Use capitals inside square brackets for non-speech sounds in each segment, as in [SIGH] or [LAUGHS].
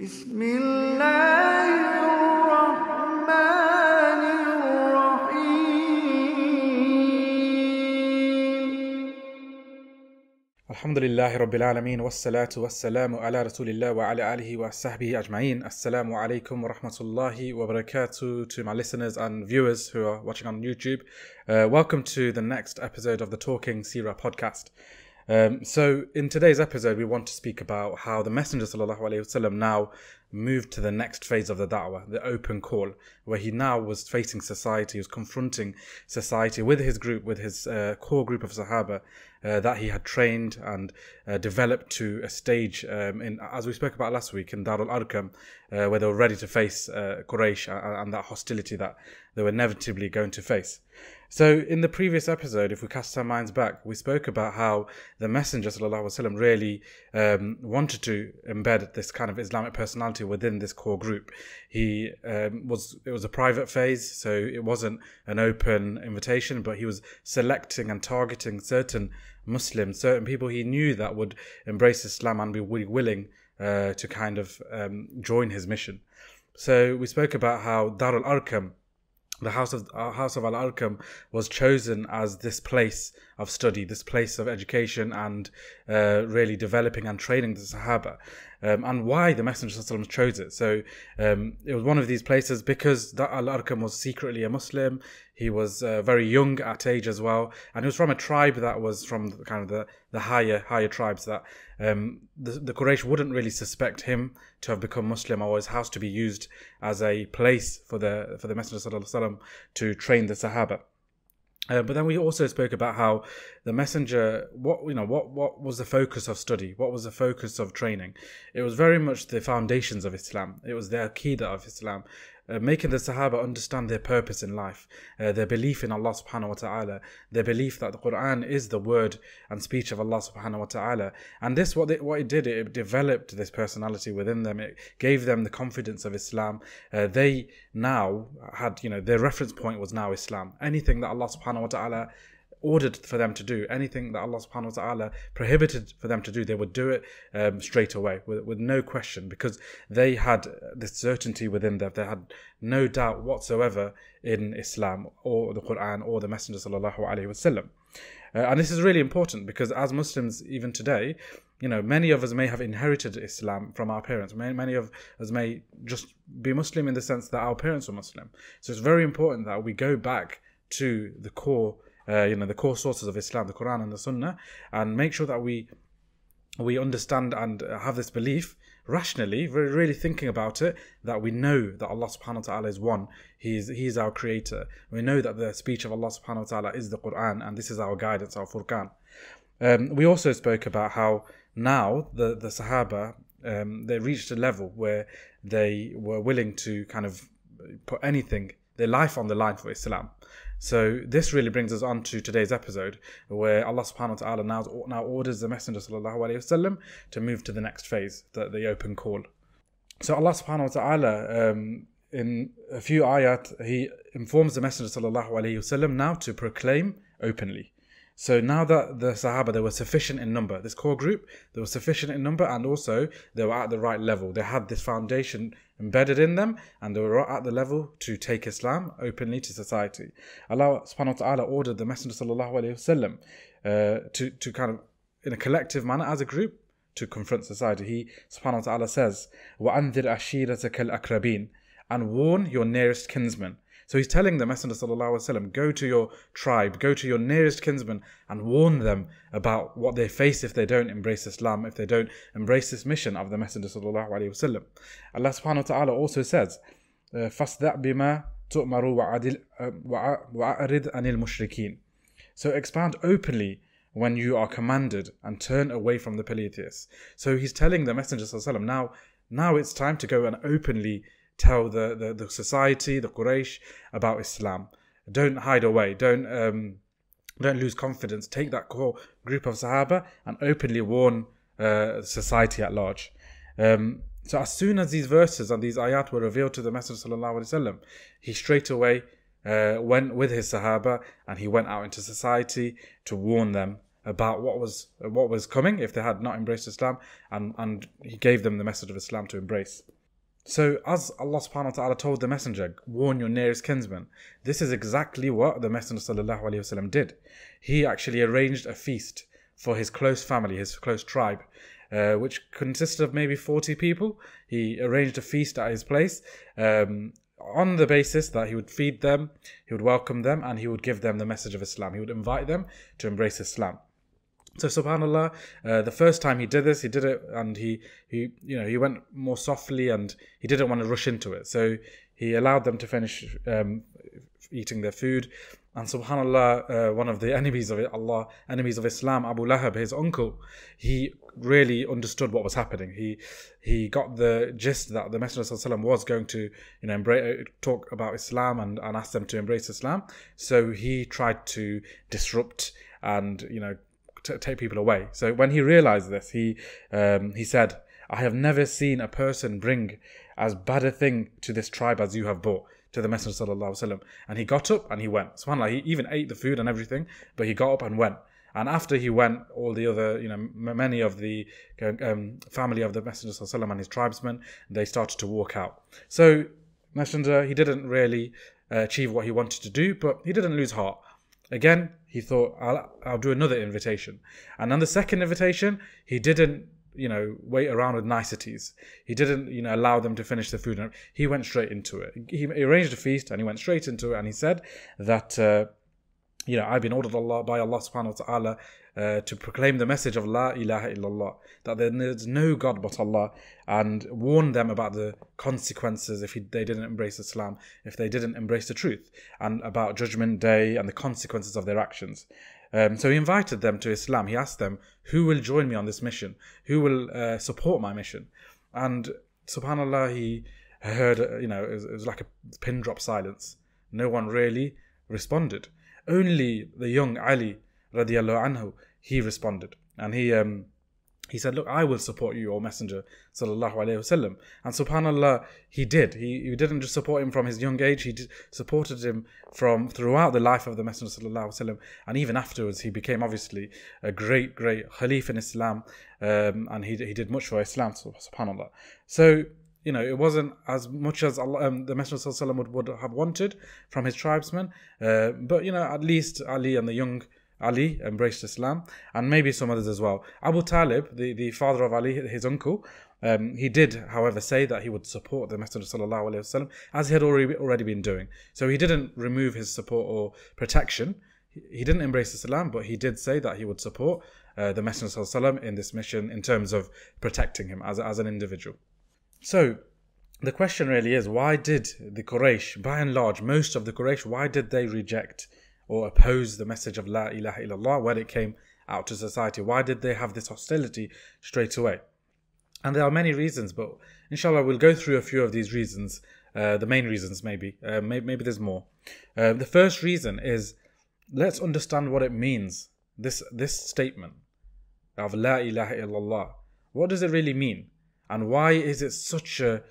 بسم الله الرحمن الرحيم الحمد لله رب العالمين والصلاة والسلام على رسول الله وعلى آله وصحبه أجمعين السلام عليكم ورحمة الله وبركاته to my listeners and viewers who are watching on YouTube uh, welcome to the next episode of the Talking Sira podcast Um, so, in today's episode, we want to speak about how the Messenger وسلم, now moved to the next phase of the da'wah, the open call, where he now was facing society, was confronting society with his group, with his uh, core group of Sahaba uh, that he had trained and uh, developed to a stage, um, in, as we spoke about last week, in Darul Arkam, uh, where they were ready to face uh, Quraysh and, and that hostility that they were inevitably going to face. So, in the previous episode, if we cast our minds back, we spoke about how the Messenger وسلم, really um, wanted to embed this kind of Islamic personality within this core group. He um, was it was a private phase, so it wasn't an open invitation, but he was selecting and targeting certain Muslims, certain people he knew that would embrace Islam and be willing uh, to kind of um, join his mission. So, we spoke about how Darul Arkam the house of uh, house of Al arkam was chosen as this place of study, this place of education, and uh, really developing and training the Sahaba, um, and why the Messenger of Allah chose it. So um, it was one of these places because that Al arkam was secretly a Muslim. He was uh, very young at age as well, and he was from a tribe that was from kind of the, the higher higher tribes that um, the, the Quraysh wouldn't really suspect him to have become Muslim or his house to be used as a place for the for the Messenger وسلم, to train the Sahaba. Uh, but then we also spoke about how the messenger, what you know, what what was the focus of study? What was the focus of training? It was very much the foundations of Islam. It was the aqidah of Islam uh, making the Sahaba understand their purpose in life, uh, their belief in Allah subhanahu wa ta'ala, their belief that the Quran is the word and speech of Allah subhanahu wa ta'ala. And this, what, they, what it did, it developed this personality within them. It gave them the confidence of Islam. Uh, they now had, you know, their reference point was now Islam. Anything that Allah subhanahu wa ta'ala ordered for them to do. Anything that Allah subhanahu wa ta'ala prohibited for them to do, they would do it um, straight away with, with no question because they had this certainty within them. They had no doubt whatsoever in Islam or the Quran or the Messenger sallallahu alaihi wasallam. Uh, and this is really important because as Muslims, even today, you know, many of us may have inherited Islam from our parents. Many, many of us may just be Muslim in the sense that our parents were Muslim. So it's very important that we go back to the core uh, you know, the core sources of Islam, the Quran and the Sunnah, and make sure that we we understand and have this belief rationally, really thinking about it, that we know that Allah subhanahu wa ta'ala is one. He is, he is our creator. We know that the speech of Allah subhanahu wa ta'ala is the Quran and this is our guidance, our Furqan. Um, we also spoke about how now the, the Sahaba, um, they reached a level where they were willing to kind of put anything, their life on the line for Islam. So this really brings us on to today's episode, where Allah subhanahu wa ta'ala now, now orders the Messenger وسلم, to move to the next phase, the, the open call. So Allah subhanahu wa ta'ala um, in a few ayat, he informs the Messenger وسلم, now to proclaim openly. So now that the Sahaba, they were sufficient in number, this core group, they were sufficient in number and also they were at the right level. They had this foundation embedded in them and they were at the level to take Islam openly to society. Allah subhanahu wa ta'ala ordered the Messenger sallallahu alayhi wasallam uh, to, to kind of, in a collective manner as a group, to confront society. He subhanahu wa ta'ala says, وَأَنذِرْ أَشِيرَتَكَ الْأَقْرَبِينَ and warn your nearest kinsmen. So he's telling the Messenger وسلم, go to your tribe, go to your nearest kinsman, and warn them about what they face if they don't embrace Islam, if they don't embrace this mission of the Messenger Allah subhanahu wa ta'ala also says, فَاسْدَعْ بِمَا تُؤْمَرُ وَأَعْرِضْ So expand openly when you are commanded and turn away from the polytheists. So he's telling the Messenger وسلم, now, now it's time to go and openly tell the, the, the society, the Quraysh, about Islam. Don't hide away. Don't um, don't lose confidence. Take that core group of Sahaba and openly warn uh, society at large. Um, so as soon as these verses and these ayat were revealed to the Messenger وسلم, he straight away uh, went with his Sahaba and he went out into society to warn them about what was what was coming if they had not embraced Islam, and and he gave them the message of Islam to embrace. So, as Allah subhanahu wa ta'ala told the Messenger, warn your nearest kinsman, this is exactly what the Messenger وسلم, did. He actually arranged a feast for his close family, his close tribe, uh, which consisted of maybe 40 people. He arranged a feast at his place um, on the basis that he would feed them, he would welcome them, and he would give them the message of Islam. He would invite them to embrace Islam. So subhanallah, uh, the first time he did this, he did it and he he you know he went more softly and he didn't want to rush into it. So he allowed them to finish um, eating their food. And subhanAllah, uh, one of the [LAUGHS] enemies of Allah, enemies of Islam, Abu Lahab, his uncle, he really understood what was happening. He he got the gist that the Messenger Allah was going to you know embrace, uh, talk about Islam and, and ask them to embrace Islam. So he tried to disrupt and you know t- take people away. So when he realized this, he um, he said, "I have never seen a person bring as bad a thing to this tribe as you have brought." To the Messenger sallallahu alaihi wasallam, and he got up and he went. Subhanallah, he even ate the food and everything, but he got up and went. And after he went, all the other, you know, many of the um, um, family of the Messenger sallallahu and his tribesmen, they started to walk out. So Messenger, he didn't really uh, achieve what he wanted to do, but he didn't lose heart. Again, he thought, I'll, I'll do another invitation. And on the second invitation, he didn't, you know, wait around with niceties. He didn't, you know, allow them to finish the food. He went straight into it. He arranged a feast and he went straight into it. And he said that, uh, you know, I've been ordered Allah by Allah subhanahu wa ta'ala uh, to proclaim the message of La ilaha illallah, that there is no God but Allah, and warn them about the consequences if he, they didn't embrace Islam, if they didn't embrace the truth, and about Judgment Day and the consequences of their actions. Um, so he invited them to Islam. He asked them, Who will join me on this mission? Who will uh, support my mission? And subhanAllah, he heard, uh, you know, it was, it was like a pin drop silence. No one really responded. Only the young Ali radiallahu anhu, he responded. And he um, he said, Look, I will support you, O Messenger, sallallahu alayhi wasallam. And subhanallah, he did. He, he didn't just support him from his young age, he did, supported him from throughout the life of the Messenger, sallallahu alayhi wasallam. And even afterwards, he became obviously a great, great Khalif in Islam. Um, and he, he did much for Islam, subhanallah. So, you know, it wasn't as much as Allah, um, the Messenger sallallahu alayhi wasallam would, would have wanted from his tribesmen. Uh, but, you know, at least Ali and the young Ali embraced Islam, and maybe some others as well. Abu Talib, the, the father of Ali, his uncle, um, he did, however, say that he would support the Messenger as he had already, already been doing. So he didn't remove his support or protection. He didn't embrace Islam, but he did say that he would support uh, the Messenger in this mission in terms of protecting him as, as an individual. So the question really is why did the Quraysh, by and large, most of the Quraysh, why did they reject or oppose the message of La ilaha illallah when it came out to society? Why did they have this hostility straight away? And there are many reasons, but inshallah, we'll go through a few of these reasons, uh, the main reasons maybe. Uh, maybe. maybe. there's more. Uh, the first reason is let's understand what it means, this, this statement of La ilaha illallah. What does it really mean? And why is it such a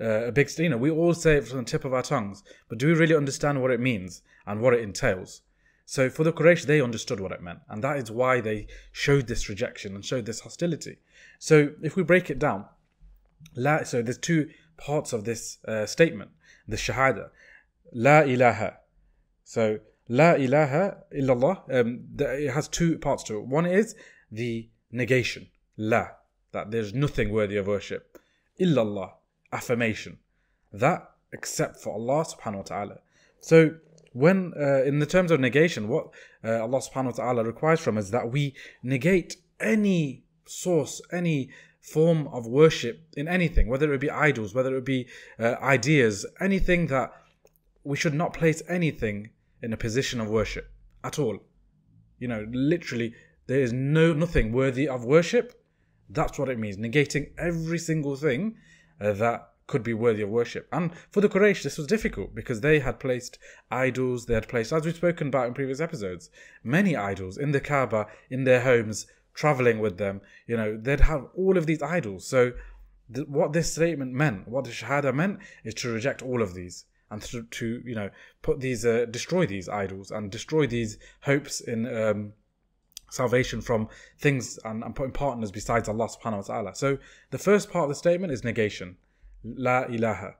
uh, a big, you know, we all say it from the tip of our tongues, but do we really understand what it means and what it entails? So for the Quraysh, they understood what it meant, and that is why they showed this rejection and showed this hostility. So if we break it down, so there's two parts of this uh, statement, the Shahada, La ilaha. So La ilaha illallah. Um, it has two parts to it. One is the negation, La, that there's nothing worthy of worship, illallah, affirmation. That except for Allah subhanahu wa ta'ala. So when uh, in the terms of negation, what uh, Allah subhanahu wa ta'ala requires from us is that we negate any source, any form of worship in anything, whether it be idols, whether it be uh, ideas, anything that we should not place anything in a position of worship at all. You know, literally, there is no nothing worthy of worship. That's what it means. Negating every single thing uh, that could be worthy of worship. And for the Quraysh, this was difficult because they had placed idols, they had placed, as we've spoken about in previous episodes, many idols in the Kaaba, in their homes, traveling with them. You know, they'd have all of these idols. So, th- what this statement meant, what the Shahada meant, is to reject all of these and to, to you know, put these, uh, destroy these idols and destroy these hopes in. Um, salvation from things and, and putting partners besides Allah subhanahu wa ta'ala. So the first part of the statement is negation. La ilaha.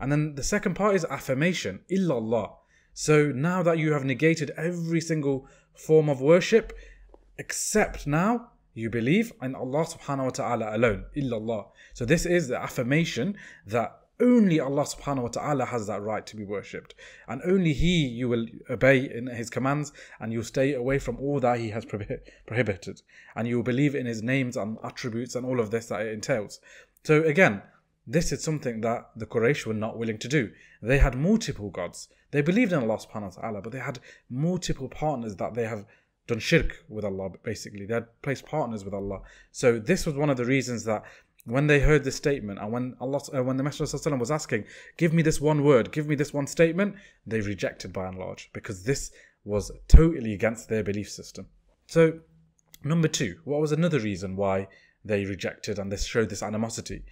And then the second part is affirmation. Illallah. So now that you have negated every single form of worship, except now you believe in Allah subhanahu wa ta'ala alone. Illallah. So this is the affirmation that only Allah subhanahu wa ta'ala has that right to be worshipped. And only He you will obey in His commands and you will stay away from all that He has prohibited. And you will believe in His names and attributes and all of this that it entails. So again, this is something that the Quraysh were not willing to do. They had multiple gods. They believed in Allah subhanahu wa ta'ala, but they had multiple partners that they have done shirk with Allah, basically. They had placed partners with Allah. So this was one of the reasons that when they heard this statement and when Allah, uh, when the Messenger was asking, give me this one word, give me this one statement, they rejected by and large because this was totally against their belief system. So, number two, what was another reason why they rejected and this showed this animosity?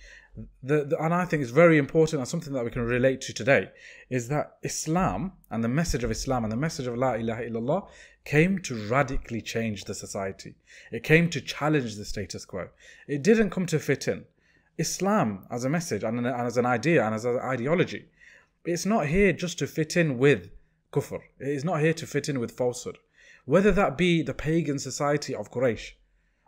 The, the, and I think it's very important and something that we can relate to today is that Islam and the message of Islam and the message of La ilaha illallah came to radically change the society. It came to challenge the status quo. It didn't come to fit in. Islam as a message and, as an idea and as an ideology, it's not here just to fit in with kufr. It is not here to fit in with falsehood. Whether that be the pagan society of Quraysh,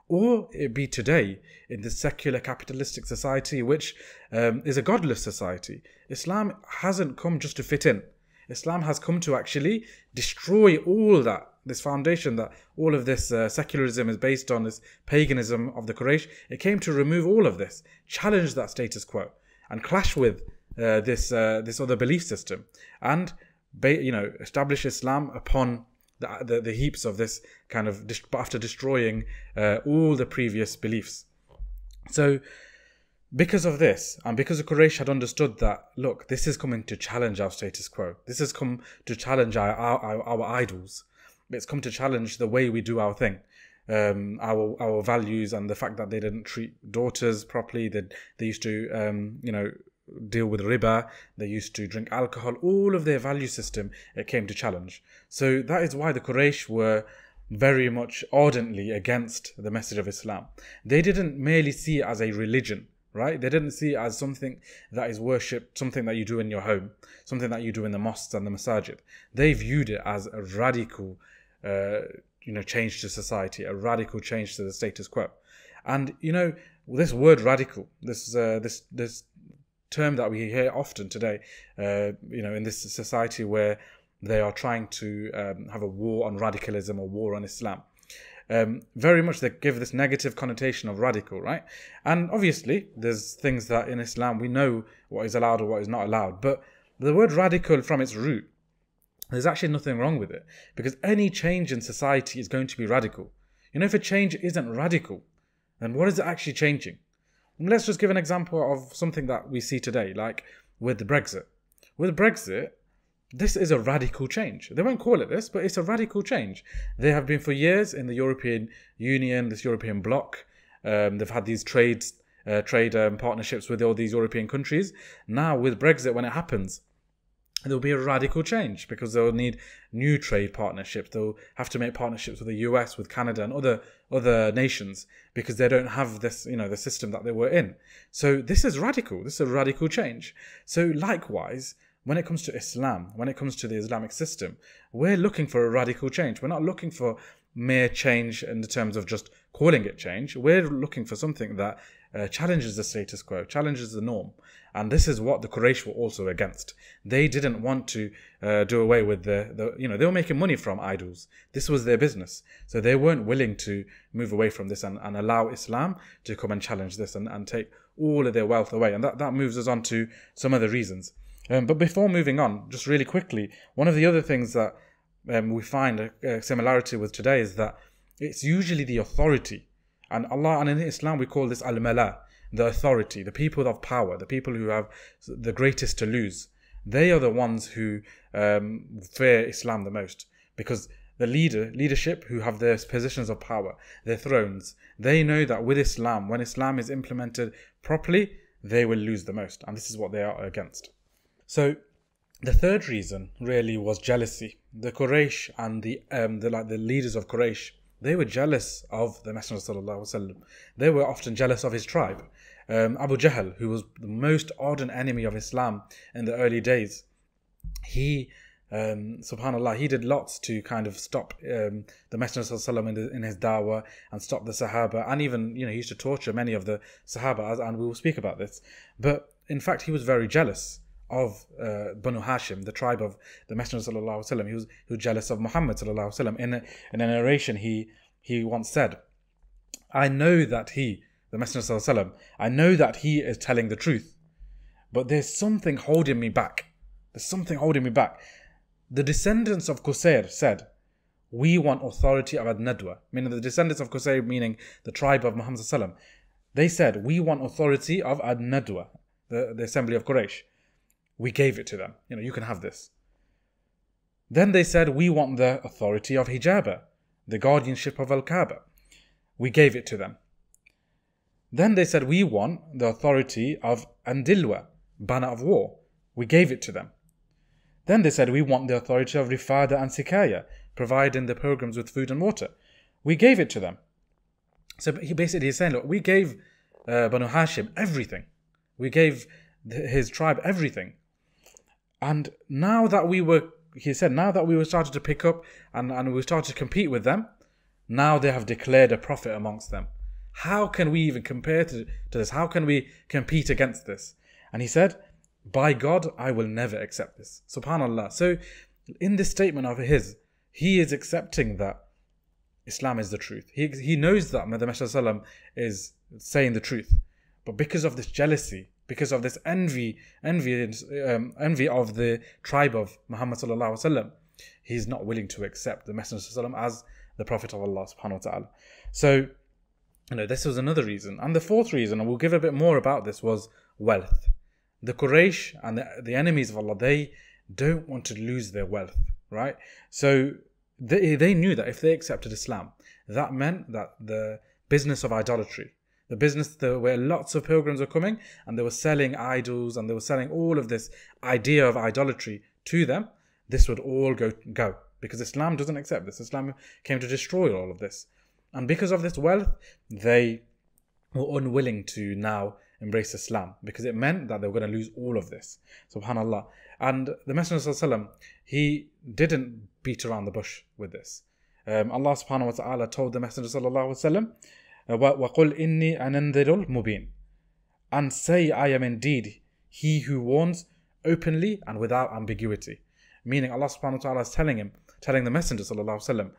or it be today in the secular capitalistic society, which um, is a godless society. Islam hasn't come just to fit in. Islam has come to actually destroy all that this foundation that all of this uh, secularism is based on, this paganism of the Quraysh, it came to remove all of this, challenge that status quo, and clash with uh, this uh, this other belief system, and you know establish Islam upon the, the, the heaps of this kind of after destroying uh, all the previous beliefs. So because of this, and because the Quraysh had understood that, look, this is coming to challenge our status quo. This has come to challenge our, our, our idols. It's come to challenge the way we do our thing, um, our our values, and the fact that they didn't treat daughters properly. That they, they used to, um, you know, deal with riba. They used to drink alcohol. All of their value system it came to challenge. So that is why the Quraysh were very much ardently against the message of Islam. They didn't merely see it as a religion right? They didn't see it as something that is worship, something that you do in your home, something that you do in the mosques and the masajid. They viewed it as a radical, uh, you know, change to society, a radical change to the status quo. And you know, this word "radical," this uh, this this term that we hear often today, uh, you know, in this society where they are trying to um, have a war on radicalism or war on Islam um, very much they give this negative connotation of radical, right? And obviously, there's things that in Islam we know what is allowed or what is not allowed. But the word radical from its root, there's actually nothing wrong with it because any change in society is going to be radical. You know, if a change isn't radical, then what is it actually changing? And let's just give an example of something that we see today, like with Brexit. With Brexit, this is a radical change. They won't call it this, but it's a radical change. They have been for years in the European Union, this European bloc. Um, they've had these trades, uh, trade um, partnerships with all these European countries. Now, with Brexit, when it happens, there'll be a radical change because they'll need new trade partnerships. They'll have to make partnerships with the US, with Canada, and other other nations because they don't have this, you know, the system that they were in. So this is radical. This is a radical change. So likewise, when it comes to Islam, when it comes to the Islamic system, we're looking for a radical change. We're not looking for mere change in the terms of just calling it change. We're looking for something that uh, challenges the status quo, challenges the norm. And this is what the Quraysh were also against. They didn't want to uh, do away with the, the, you know, they were making money from idols. This was their business. So they weren't willing to move away from this and, and allow Islam to come and challenge this and, and take all of their wealth away. And that, that moves us on to some of the reasons. Um, but before moving on, just really quickly, one of the other things that um, we find a, a similarity with today is that it's usually the authority. And Allah, and in Islam, we call this al mala, the authority, the people of power, the people who have the greatest to lose. They are the ones who um, fear Islam the most because the leader, leadership who have their positions of power, their thrones, they know that with Islam, when Islam is implemented properly, they will lose the most. And this is what they are against. So the third reason really was jealousy. The Quraysh and the, um, the like the leaders of Quraysh, they were jealous of the Messenger of They were often jealous of his tribe. Um, Abu Jahl, who was the most ardent enemy of Islam in the early days, he um, subhanallah, he did lots to kind of stop um, the Messenger in, the, in his dawah and stop the Sahaba, and even you know he used to torture many of the Sahaba, and we will speak about this. But in fact, he was very jealous of uh, Banu Hashim, the tribe of the Messenger sallallahu alaihi wasallam, he was who jealous of Muhammad sallallahu alaihi wasallam. In a, in a narration, he he once said, "I know that he, the Messenger sallallahu alaihi wasallam, I know that he is telling the truth, but there's something holding me back. There's something holding me back." The descendants of Qusair said, "We want authority of ad meaning the descendants of Qusair, meaning the tribe of Muhammad sallallahu alaihi wasallam. They said, "We want authority of ad The, the assembly of Quraysh. We gave it to them. You know, you can have this. Then they said, We want the authority of Hijaba, the guardianship of Al Kaaba. We gave it to them. Then they said, We want the authority of Andilwa, banner of war. We gave it to them. Then they said, We want the authority of Rifada and Sikaya, providing the pilgrims with food and water. We gave it to them. So he basically is saying, Look, we gave uh, Banu Hashim everything. We gave his tribe everything. And now that we were, he said, now that we were started to pick up and, and we started to compete with them, now they have declared a prophet amongst them. How can we even compare to, to this? How can we compete against this? And he said, By God, I will never accept this. SubhanAllah. So, in this statement of his, he is accepting that Islam is the truth. He, he knows that Muhammad is saying the truth. But because of this jealousy, because of this envy, envy, um, envy of the tribe of Muhammad sallallahu alaihi wasallam. He's not willing to accept the Messenger sallallahu as the Prophet of Allah subhanahu wa taala. So, you know, this was another reason, and the fourth reason, and we'll give a bit more about this, was wealth. The Quraysh and the, the enemies of Allah, they don't want to lose their wealth, right? So they, they knew that if they accepted Islam, that meant that the business of idolatry, the business the, where lots of pilgrims were coming and they were selling idols and they were selling all of this idea of idolatry to them, this would all go go because Islam doesn't accept this. Islam came to destroy all of this, and because of this wealth, they were unwilling to now embrace Islam because it meant that they were going to lose all of this. Subhanallah. And the Messenger ﷺ, he didn't beat around the bush with this. Um, Allah subhanahu wa ta'ala told the Messenger sallallahu alaihi wasallam وقل إني المبين and say I am indeed he who warns openly and without ambiguity meaning Allah subhanahu wa ta'ala is telling him telling the messenger sallallahu alaihi wasallam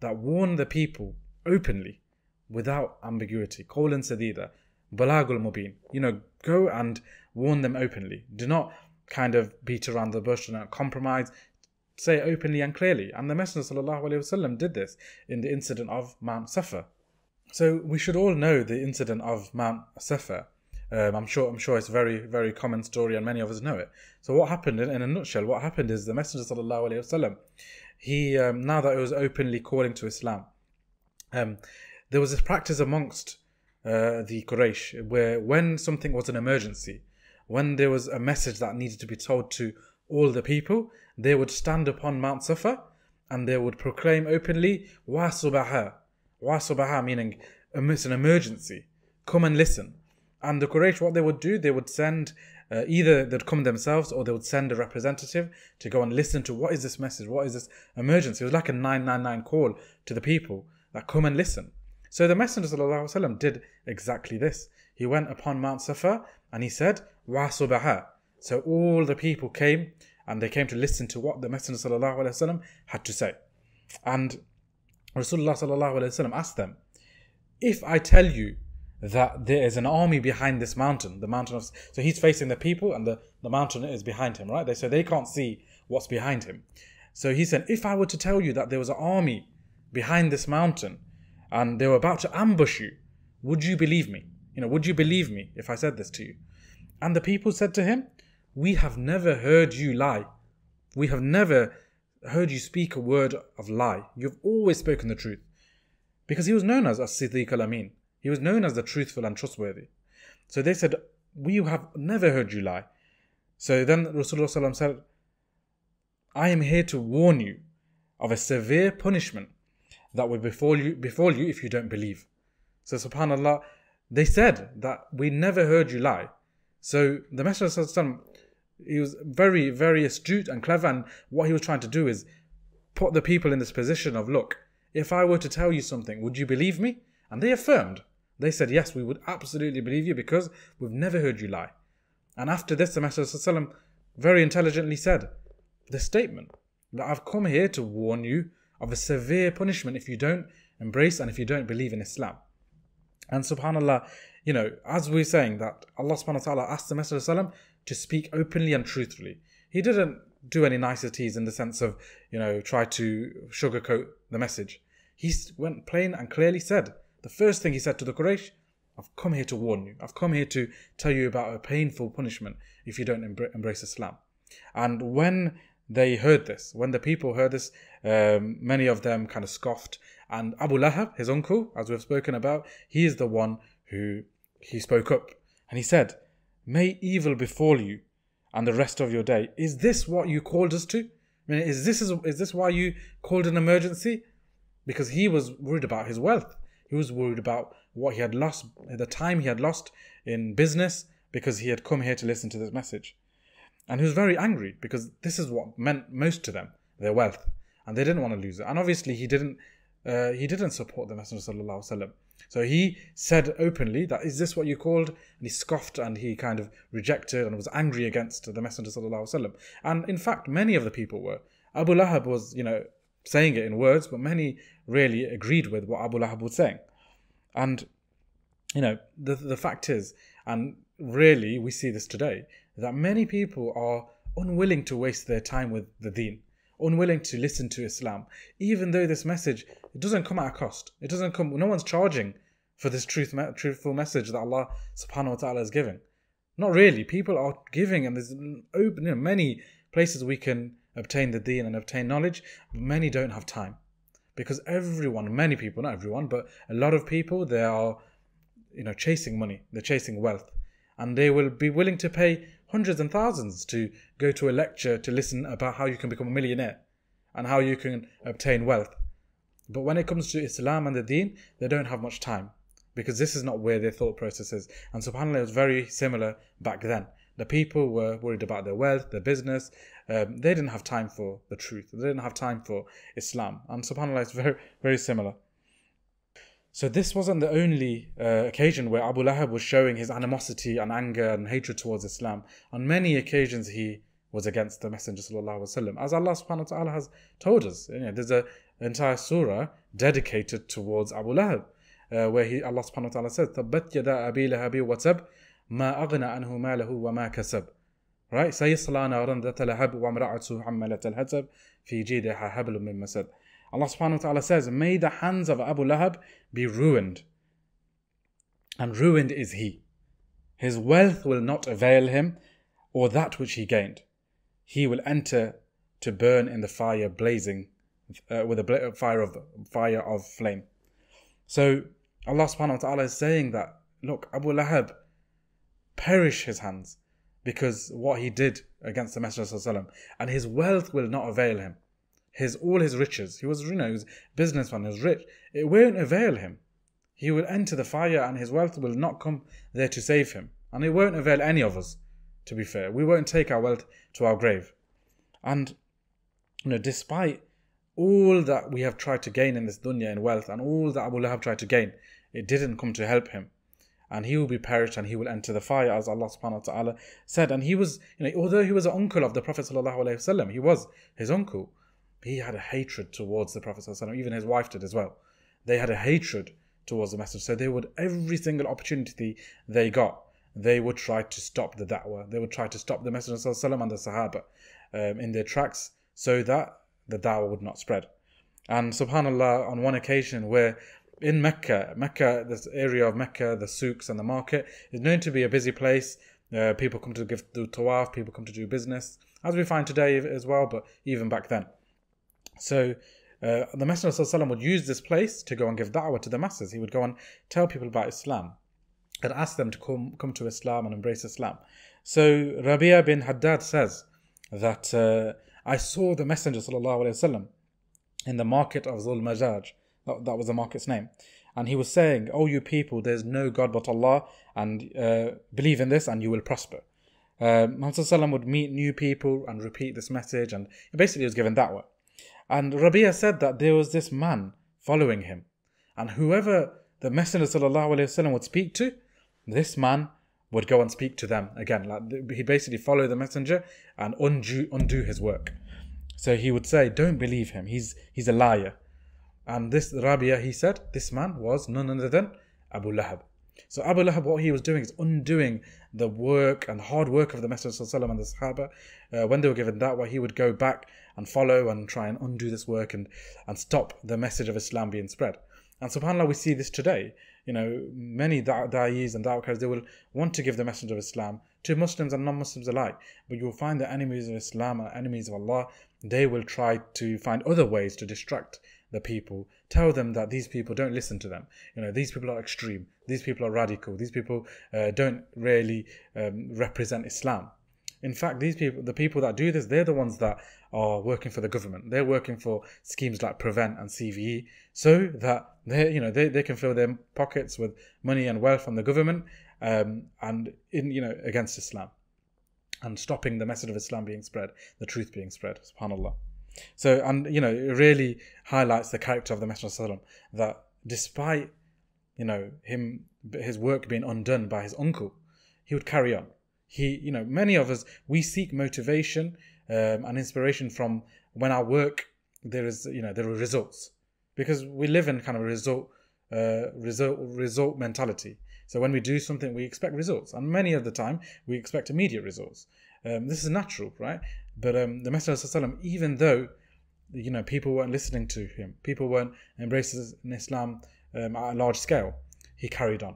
that warn the people openly without ambiguity قولا سديدا بلاغ المبين you know go and warn them openly do not kind of beat around the bush and compromise say openly and clearly and the messenger sallallahu alaihi wasallam did this in the incident of Mount Safa so we should all know the incident of Mount Sefer. Um, I'm sure I'm sure it's a very very common story and many of us know it. So what happened in, in a nutshell? What happened is the Messenger sallallahu alaihi wasallam, he um, now that he was openly calling to Islam, um, there was this practice amongst uh, the Quraysh where when something was an emergency, when there was a message that needed to be told to all the people, they would stand upon Mount Safa and they would proclaim openly, Wa Subaha, wasabaha, meaning um, it's an emergency. Come and listen. And the Quraysh, what they would do, they would send uh, either they'd come themselves or they would send a representative to go and listen to what is this message, what is this emergency. It was like a 999 call to the people that come and listen. So the Messenger وسلم, did exactly this. He went upon Mount Safa and he said, Wasubaha. So all the people came and they came to listen to what the Messenger وسلم, had to say. And Rasulullah sallallahu alayhi asked them, If I tell you that there is an army behind this mountain, the mountain of so he's facing the people and the, the mountain is behind him, right? They so they can't see what's behind him. So he said, If I were to tell you that there was an army behind this mountain and they were about to ambush you, would you believe me? You know, would you believe me if I said this to you? And the people said to him, We have never heard you lie. We have never heard you speak a word of lie. You've always spoken the truth. Because he was known as siddiq al-Amin. He was known as the truthful and trustworthy. So they said, we have never heard you lie. So then Rasulullah said, I am here to warn you of a severe punishment that will befall you, befall you if you don't believe. So subhanAllah, they said that we never heard you lie. So the Messenger he was very, very astute and clever. And what he was trying to do is put the people in this position of, look, if I were to tell you something, would you believe me? And they affirmed. They said, yes, we would absolutely believe you because we've never heard you lie. And after this, the Messenger very intelligently said the statement that I've come here to warn you of a severe punishment if you don't embrace and if you don't believe in Islam. And subhanAllah, you know, as we're saying that Allah subhanahu wa ta'ala asked the Messenger to speak openly and truthfully. He didn't do any niceties in the sense of, you know, try to sugarcoat the message. He went plain and clearly said, the first thing he said to the Quraysh, I've come here to warn you. I've come here to tell you about a painful punishment if you don't embrace Islam. And when they heard this, when the people heard this, um, many of them kind of scoffed. And Abu Lahab, his uncle, as we've spoken about, he is the one who he spoke up and he said, May evil befall you and the rest of your day. Is this what you called us to? I mean, is this, is, is this why you called an emergency? Because he was worried about his wealth. He was worried about what he had lost, the time he had lost in business because he had come here to listen to this message. And he was very angry because this is what meant most to them, their wealth. And they didn't want to lose it. And obviously he didn't uh, he didn't support the Messenger. So he said openly that is this what you called? And he scoffed and he kind of rejected and was angry against the Messenger sallallahu And in fact, many of the people were. Abu Lahab was, you know, saying it in words, but many really agreed with what Abu Lahab was saying. And you know, the the fact is, and really we see this today, that many people are unwilling to waste their time with the Deen unwilling to listen to Islam, even though this message it doesn't come at a cost. It doesn't come. No one's charging for this truth, truthful message that Allah Subhanahu wa Taala is giving. Not really. People are giving, and there's open, you know, many places we can obtain the Deen and obtain knowledge. But many don't have time because everyone, many people, not everyone, but a lot of people, they are, you know, chasing money. They're chasing wealth, and they will be willing to pay hundreds and thousands to go to a lecture to listen about how you can become a millionaire and how you can obtain wealth. But when it comes to Islam and the deen, they don't have much time because this is not where their thought process is. And subhanAllah, it was very similar back then. The people were worried about their wealth, their business. Um, they didn't have time for the truth. They didn't have time for Islam. And subhanAllah, it's very, very similar. So this wasn't the only uh, occasion where Abu Lahab was showing his animosity and anger and hatred towards Islam. On many occasions he was against the Messenger وسلم, as Allah subhanahu wa ta'ala has told us. You know, there's an entire surah dedicated towards Abu Lahab uh, where he, Allah subhanahu wa ta'ala says, ya يَدَا أَبِي لَهَبِ وَتَبْ مَا أَغْنَى عَنْهُ مَالَهُ وَمَا كَسَبْ Right? سَيَصْلَى نَارًا wa لَهَبْ وَامْرَأَتُهُ حَمَّلَةَ الْحَتَبْ فِي جِيدِهَا حَبْلٌ min مَسَدٍ Allah subhanahu wa ta'ala says, May the hands of Abu Lahab be ruined. And ruined is he. His wealth will not avail him, or that which he gained. He will enter to burn in the fire blazing, uh, with a uh, fire of fire of flame. So Allah subhanahu wa ta'ala is saying that, look, Abu Lahab, perish his hands because what he did against the Messenger and his wealth will not avail him his all his riches. He was, you know, he was businessman, he was rich. It won't avail him. He will enter the fire and his wealth will not come there to save him. And it won't avail any of us, to be fair. We won't take our wealth to our grave. And, you know, despite all that we have tried to gain in this dunya in wealth and all that Abu Lahab tried to gain, it didn't come to help him. And he will be perished and he will enter the fire, as Allah subhanahu wa ta'ala said. And he was, you know, although he was an uncle of the Prophet, he was his uncle he had a hatred towards the Prophet, even his wife did as well. They had a hatred towards the message. So they would, every single opportunity they got, they would try to stop the da'wah. They would try to stop the Messenger and the Sahaba um, in their tracks so that the da'wah would not spread. And subhanAllah, on one occasion where in Mecca, Mecca, this area of Mecca, the souks and the market is known to be a busy place. Uh, people come to give the tawaf, people come to do business, as we find today as well, but even back then. So uh, the Messenger Allah would use this place to go and give da'wah to the masses. He would go and tell people about Islam and ask them to come, come to Islam and embrace Islam. So Rabia bin Haddad says that uh, I saw the Messenger Allah in the market of Zul Majaj. That, that was the market's name. And he was saying, O oh, you people, there's no God but Allah, and uh, believe in this and you will prosper. Uh, Muhammad would meet new people and repeat this message, and basically he was given da'wah. And Rabi'a said that there was this man following him. And whoever the Messenger وسلم, would speak to, this man would go and speak to them again. Like he basically follow the messenger and undo undo his work. So he would say, Don't believe him, he's he's a liar. And this Rabia, he said, this man was none other than Abu Lahab. So Abu Lahab, what he was doing is undoing the work and hard work of the Messenger and the Sahaba. Uh, when they were given that, where he would go back and follow and try and undo this work and, and stop the message of Islam being spread. And subhanAllah, we see this today. You know, many da'is and da'wakars, they will want to give the message of Islam to Muslims and non Muslims alike. But you will find the enemies of Islam and enemies of Allah, they will try to find other ways to distract the people, tell them that these people don't listen to them. You know, these people are extreme, these people are radical, these people uh, don't really um, represent Islam. In fact, these people, the people that do this, they're the ones that are working for the government. They're working for schemes like Prevent and CVE, so that they, you know, they, they can fill their pockets with money and wealth from the government, um, and in you know against Islam, and stopping the message of Islam being spread, the truth being spread. Subhanallah. So and you know, it really highlights the character of the Messenger that despite you know him his work being undone by his uncle, he would carry on he, you know, many of us, we seek motivation um, and inspiration from when our work, there is, you know, there are results because we live in kind of a result, uh, result, result mentality. So when we do something, we expect results. And many of the time, we expect immediate results. Um, this is natural, right? But um, the Messenger, even though you know people weren't listening to him, people weren't embracing Islam um, at a large scale, he carried on.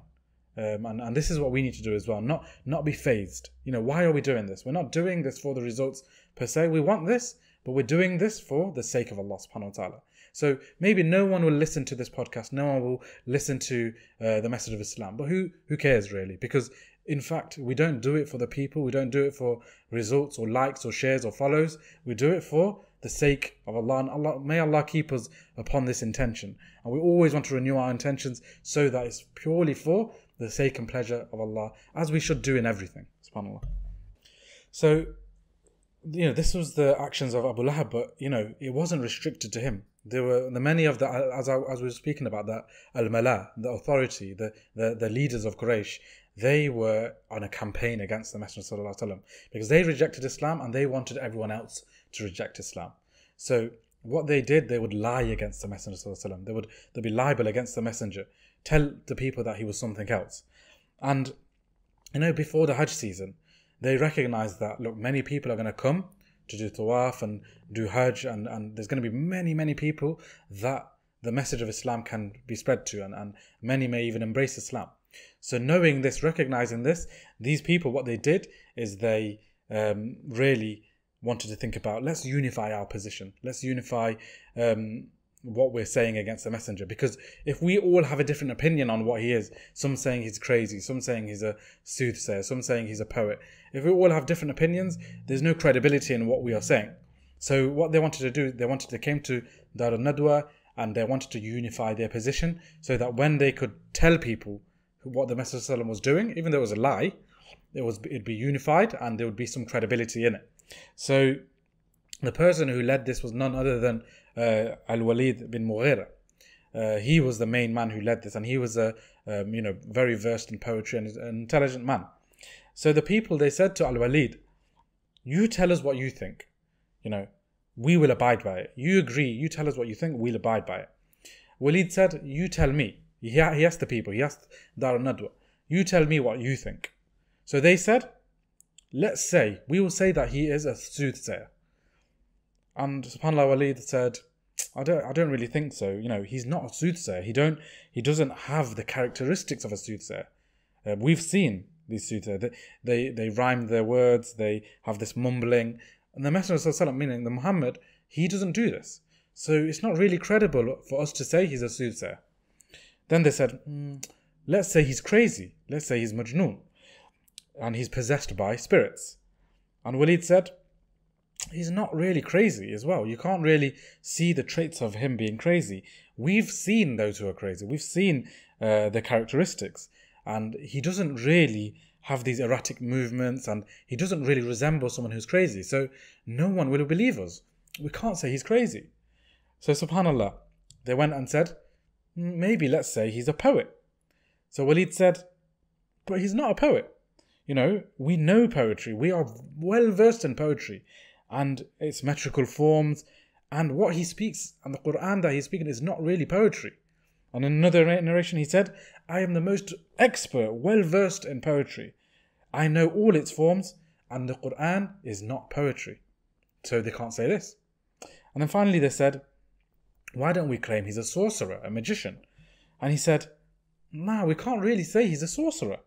Um, and, and this is what we need to do as well, not not be phased. You know, why are we doing this? We're not doing this for the results per se. We want this, but we're doing this for the sake of Allah subhanahu wa ta'ala. So maybe no one will listen to this podcast, no one will listen to uh, the message of Islam, but who who cares really? Because in fact, we don't do it for the people, we don't do it for results or likes or shares or follows. We do it for the sake of Allah and Allah may Allah keep us upon this intention. And we always want to renew our intentions so that it's purely for the sake and pleasure of Allah, as we should do in everything. SubhanAllah. So, you know, this was the actions of Abu Lahab, but you know, it wasn't restricted to him. There were the many of the as I, as we were speaking about that al mala, the authority, the, the the leaders of Quraysh, they were on a campaign against the Messenger because they rejected Islam and they wanted everyone else to reject Islam. So what they did, they would lie against the Messenger They would they'd be liable against the Messenger tell the people that he was something else. And you know, before the Hajj season, they recognized that look, many people are going to come to do tawaf and do Hajj, and, and there's going to be many, many people that the message of Islam can be spread to, and, and many may even embrace Islam. So, knowing this, recognizing this, these people, what they did is they um, really wanted to think about let's unify our position, let's unify um, what we're saying against the messenger because if we all have a different opinion on what he is some saying he's crazy some saying he's a soothsayer some saying he's a poet if we all have different opinions there's no credibility in what we are saying so what they wanted to do they wanted they came to dar nadwa and they wanted to unify their position so that when they could tell people what the messenger was doing even though it was a lie it was it'd be unified and there would be some credibility in it so the person who led this was none other than uh, Al Walid bin Mughira. Uh, he was the main man who led this, and he was a um, you know very versed in poetry and an intelligent man. So the people they said to Al Walid, "You tell us what you think. You know, we will abide by it. You agree. You tell us what you think. We'll abide by it." Walid said, "You tell me." He, he asked the people. He asked Dar Nadwa, "You tell me what you think." So they said, "Let's say we will say that he is a soothsayer." And Subhanallah, Walid said, I don't I don't really think so. You know, he's not a soothsayer. He don't he doesn't have the characteristics of a soothsayer. Uh, we've seen these soothsayers. They, they they rhyme their words. They have this mumbling. And the Messenger meaning the Muhammad, he doesn't do this. So it's not really credible for us to say he's a soothsayer. Then they said, mm, let's say he's crazy. Let's say he's Majnun. And he's possessed by spirits. And Walid said, he's not really crazy as well. You can't really see the traits of him being crazy. We've seen those who are crazy. We've seen uh, the characteristics, and he doesn't really have these erratic movements, and he doesn't really resemble someone who's crazy. So no one will believe us. We can't say he's crazy. So Subhanallah, they went and said, maybe let's say he's a poet. So Walid said, but he's not a poet. You know, we know poetry. We are well versed in poetry and its metrical forms. And what he speaks and the Quran that he's speaking is not really poetry. And in another narration, he said, I am the most expert, well versed in poetry. I know all its forms, and the Quran is not poetry. So they can't say this. And then finally, they said, Why don't we claim he's a sorcerer, a magician? And he said, Nah, we can't really say he's a sorcerer.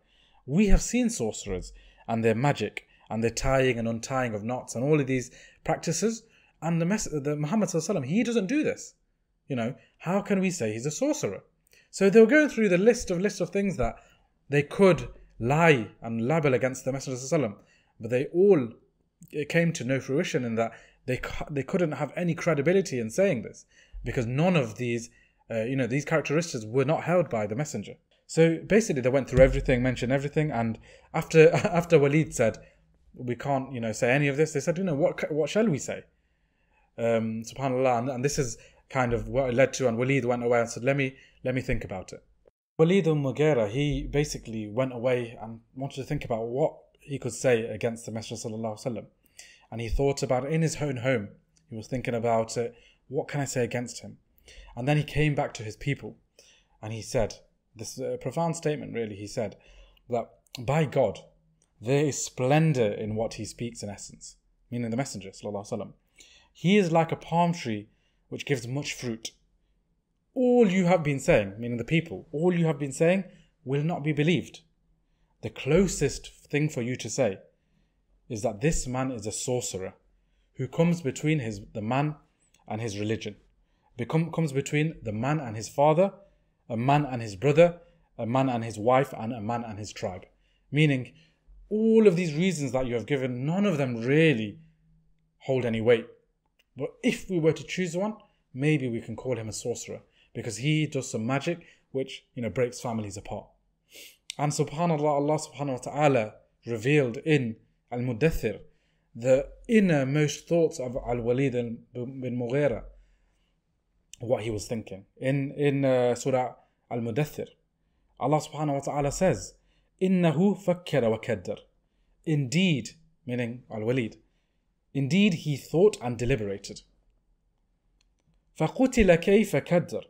We have seen sorcerers and their magic and the tying and untying of knots and all of these practices. And the, mess- the Muhammad he doesn't do this. You know, how can we say he's a sorcerer? So they were going through the list of list of things that they could lie and libel against the Messenger but they all came to no fruition in that they they couldn't have any credibility in saying this because none of these uh, you know these characteristics were not held by the messenger. So basically, they went through everything, mentioned everything, and after [LAUGHS] after Walid said, we can't you know say any of this they said you know what what shall we say um subhanallah and, and this is kind of what it led to and walid went away and said let me let me think about it walid al-mughira he basically went away and wanted to think about what he could say against the messenger sallallahu alaihi wasallam and he thought about it in his own home he was thinking about it what can i say against him and then he came back to his people and he said this is a profound statement really he said that by god there is splendor in what he speaks in essence, meaning the Messenger. وسلم. He is like a palm tree which gives much fruit. All you have been saying, meaning the people, all you have been saying will not be believed. The closest thing for you to say is that this man is a sorcerer who comes between his, the man and his religion, Become, comes between the man and his father, a man and his brother, a man and his wife, and a man and his tribe. Meaning, all of these reasons that you have given, none of them really hold any weight. But if we were to choose one, maybe we can call him a sorcerer because he does some magic which, you know, breaks families apart. And subhanAllah, Allah subhanahu wa ta'ala revealed in Al Mudathir the innermost thoughts of Al Walid bin Mughira, what he was thinking. In, in uh, Surah Al Mudathir, Allah subhanahu wa ta'ala says, إنه wa وكدر Indeed meaning Al-Walid Indeed he thought and deliberated فقتل كيف كدر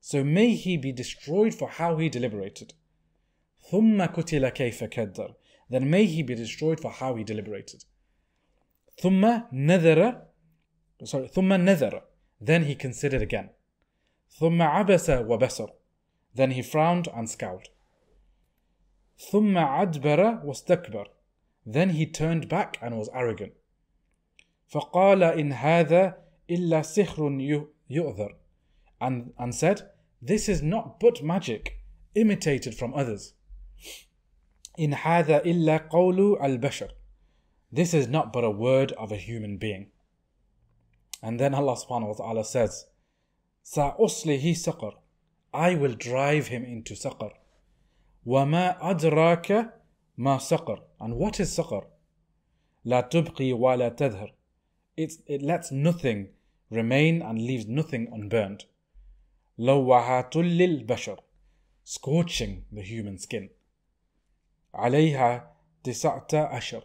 So may he be destroyed for how he deliberated ثم قتل كيف كدر Then may he be destroyed for how he deliberated ثم نذر sorry ثم نذر Then he considered again ثم عبس وبسر Then he frowned and scowled ثم عدبر واستكبر Then he turned back and was arrogant. فقال إن هذا إلا سحر يؤذر and, and said, This is not but magic, imitated from others. In هذا إلا قول البشر. This is not but a word of a human being. And then Allah subhanahu wa ta'ala says, سأصليه سقر. I will drive him into سقر. وَمَا أَدْرَاكَ مَا سَقَرْ And what is سَقَرْ? لَا تُبْقِي وَلَا تَذْهَرْ it, it lets nothing remain and leaves nothing unburned. لَوَّعَاتٌ لِلْبَشَرْ Scorching the human skin. عَلَيْهَا تسعة عشر.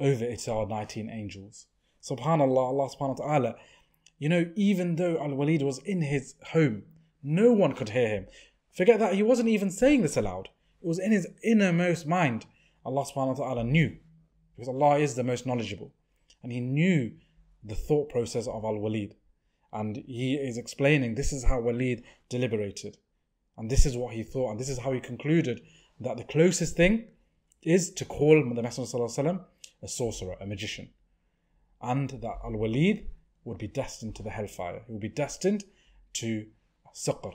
Over it are 19 angels. Subhanallah, Allah subhanahu wa ta'ala. You know, even though Al-Walid was in his home, no one could hear him. Forget that, he wasn't even saying this aloud. It was in his innermost mind. Allah subhanahu wa ta'ala knew. Because Allah is the most knowledgeable. And he knew the thought process of Al Walid. And he is explaining this is how Walid deliberated. And this is what he thought. And this is how he concluded that the closest thing is to call the Messenger a sorcerer, a magician. And that Al Walid would be destined to the hellfire. He would be destined to Saqr,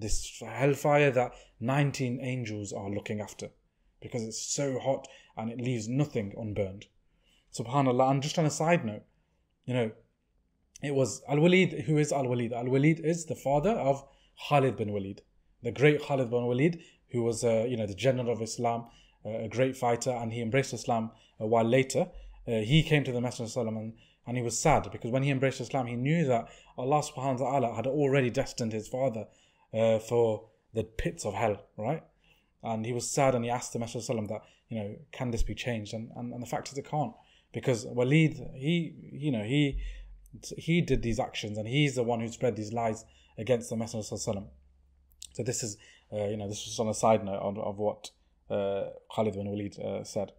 this hellfire that 19 angels are looking after because it's so hot and it leaves nothing unburned. Subhanallah. And just on a side note, you know, it was Al Walid. Who is Al Walid? Al Walid is the father of Khalid bin Walid, the great Khalid bin Walid, who was, uh, you know, the general of Islam, uh, a great fighter, and he embraced Islam a uh, while later. Uh, he came to the Messenger of and, and he was sad because when he embraced Islam, he knew that Allah subhanahu wa ta'ala had already destined his father uh, for the pits of hell, right? And he was sad and he asked the Messenger that, you know, can this be changed? And, and, and the fact is it can't. Because Walid, he, you know, he he did these actions and he's the one who spread these lies against the Messenger. So this is, uh, you know, this was on a side note of, of what uh, Khalid bin Walid uh, said.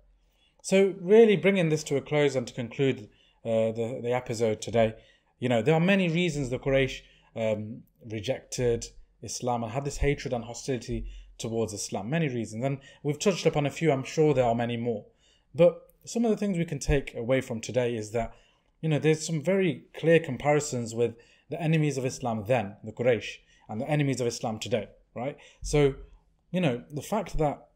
So, really bringing this to a close and to conclude uh, the, the episode today, you know, there are many reasons the Quraysh um, rejected Islam and had this hatred and hostility towards Islam. Many reasons, and we've touched upon a few, I'm sure there are many more. But some of the things we can take away from today is that, you know, there's some very clear comparisons with the enemies of Islam then, the Quraysh, and the enemies of Islam today, right? So, you know, the fact that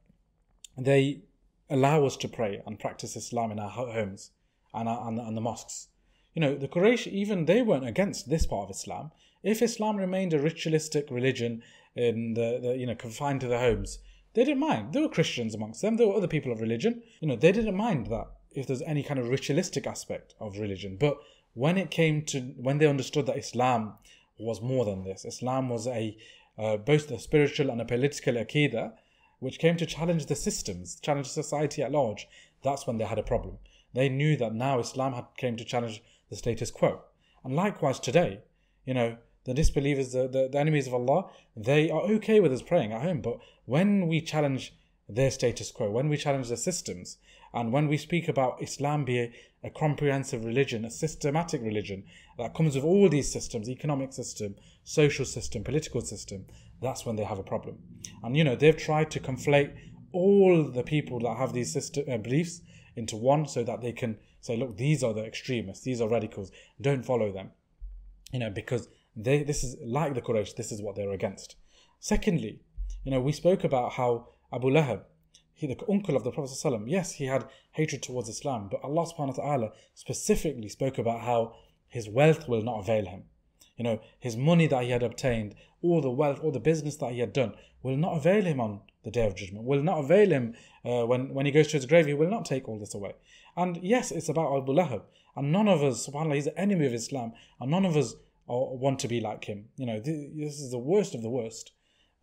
they allow us to pray and practice Islam in our homes and, our, and, and the mosques. You know, the Quraysh, even they weren't against this part of Islam if Islam remained a ritualistic religion in the, the you know confined to their homes, they didn't mind. There were Christians amongst them. There were other people of religion. You know, they didn't mind that if there's any kind of ritualistic aspect of religion. But when it came to when they understood that Islam was more than this, Islam was a uh, both a spiritual and a political aqidah, which came to challenge the systems, challenge society at large. That's when they had a problem. They knew that now Islam had came to challenge the status quo, and likewise today, you know, the disbelievers, the, the, the, enemies of Allah, they are okay with us praying at home. But when we challenge their status quo, when we challenge their systems, and when we speak about Islam being a comprehensive religion, a systematic religion that comes with all these systems economic system, social system, political system that's when they have a problem. And you know, they've tried to conflate all the people that have these system, uh, beliefs into one so that they can say, look, these are the extremists, these are radicals, don't follow them. You know, because they, this is like the Quraysh, this is what they're against. Secondly, you know, we spoke about how Abu Lahab, he, the uncle of the Prophet ﷺ, yes, he had hatred towards Islam, but Allah subhanahu wa ta'ala specifically spoke about how his wealth will not avail him. You know, his money that he had obtained, all the wealth, all the business that he had done, will not avail him on the day of judgment, will not avail him uh, when, when he goes to his grave, he will not take all this away. And yes, it's about Abu Lahab. And none of us, subhanAllah, he's the enemy of Islam, and none of us or want to be like him. You know, this is the worst of the worst.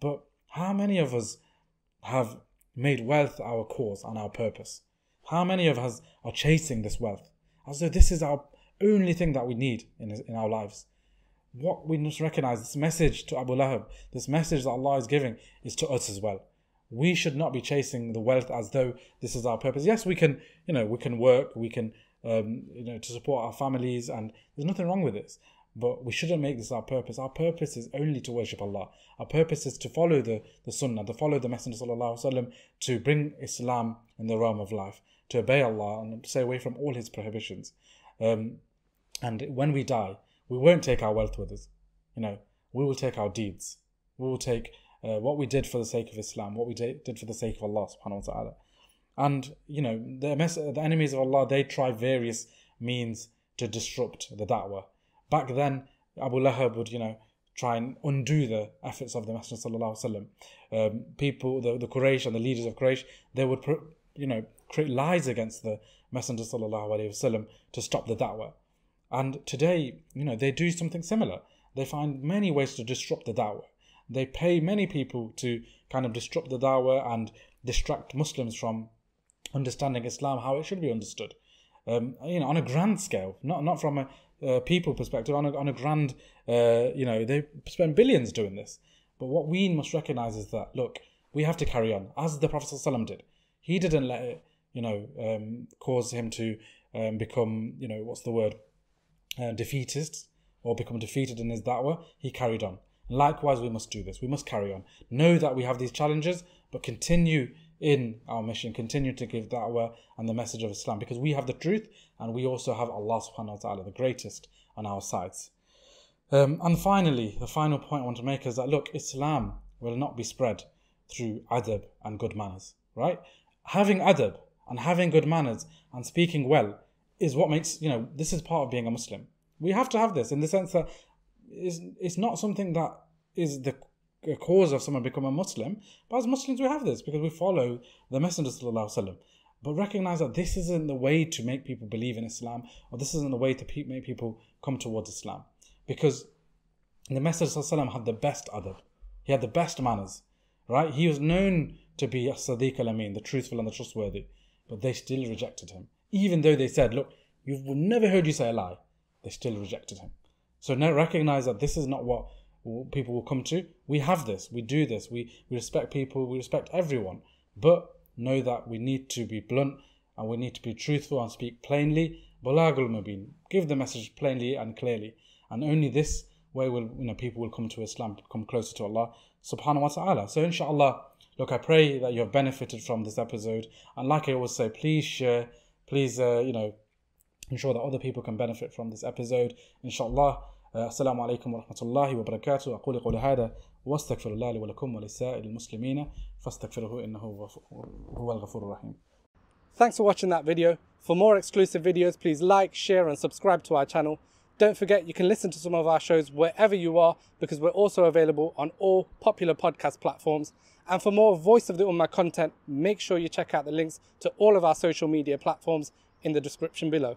But how many of us have made wealth our cause and our purpose? How many of us are chasing this wealth as though this is our only thing that we need in, in our lives? What we must recognize this message to Abu Lahab, this message that Allah is giving, is to us as well. We should not be chasing the wealth as though this is our purpose. Yes, we can, you know, we can work, we can, um, you know, to support our families, and there's nothing wrong with this. But we shouldn't make this our purpose. Our purpose is only to worship Allah. Our purpose is to follow the, the Sunnah, to follow the Messenger وسلم, to bring Islam in the realm of life, to obey Allah and stay away from all His prohibitions. Um, and when we die, we won't take our wealth with us. You know, we will take our deeds. We will take uh, what we did for the sake of Islam, what we did for the sake of Allah subhanahu wa ta'ala. And, you know, the, the enemies of Allah, they try various means to disrupt the da'wah Back then, Abu Lahab would, you know, try and undo the efforts of the Messenger sallallahu alaihi um, People, the, the Quraysh and the leaders of Quraysh, they would, you know, create lies against the Messenger sallallahu alaihi wasallam to stop the da'wah. And today, you know, they do something similar. They find many ways to disrupt the da'wah. They pay many people to kind of disrupt the da'wah and distract Muslims from understanding Islam how it should be understood. Um, you know, on a grand scale, not not from a uh, people perspective, on a, on a grand, uh, you know, they spend billions doing this. But what we must recognize is that, look, we have to carry on, as the Prophet ﷺ did. He didn't let it, you know, um, cause him to um, become, you know, what's the word, uh, defeatist or become defeated in his da'wah. He carried on. Likewise, we must do this. We must carry on. Know that we have these challenges, but continue in our mission. Continue to give da'wah and the message of Islam because we have the truth and we also have Allah subhanahu wa ta'ala, the greatest, on our sides. Um, and finally, the final point I want to make is that look, Islam will not be spread through adab and good manners, right? Having adab and having good manners and speaking well is what makes, you know, this is part of being a Muslim. We have to have this in the sense that it's, it's not something that is the a cause of someone becoming Muslim. But as Muslims, we have this because we follow the Messenger Allah, But recognize that this isn't the way to make people believe in Islam, or this isn't the way to pe- make people come towards Islam, because the Messenger Allah had the best adab, he had the best manners, right? He was known to be a sadiq al amin, the truthful and the trustworthy, but they still rejected him, even though they said, "Look, you've never heard you say a lie." They still rejected him. So now recognize that this is not what people will come to. We have this, we do this, we, we respect people, we respect everyone. But know that we need to be blunt and we need to be truthful and speak plainly. Balagul Mubin, give the message plainly and clearly. And only this way will you know people will come to Islam, come closer to Allah subhanahu wa ta'ala. So inshallah, look, I pray that you have benefited from this episode. And like I always say, please share, please uh, you know, ensure that other people can benefit from this episode, inshallah. السلام عليكم ورحمة الله وبركاته أقول قول هذا واستغفر الله لي ولكم ولسائر المسلمين إنه هو الغفور الرحيم Thanks for watching that video. For more exclusive videos, please like, share and subscribe to our channel. Don't forget you can listen to some of our shows wherever you are because we're also available on all popular podcast platforms. And for more Voice of the Ummah content, make sure you check out the links to all of our social media platforms in the description below.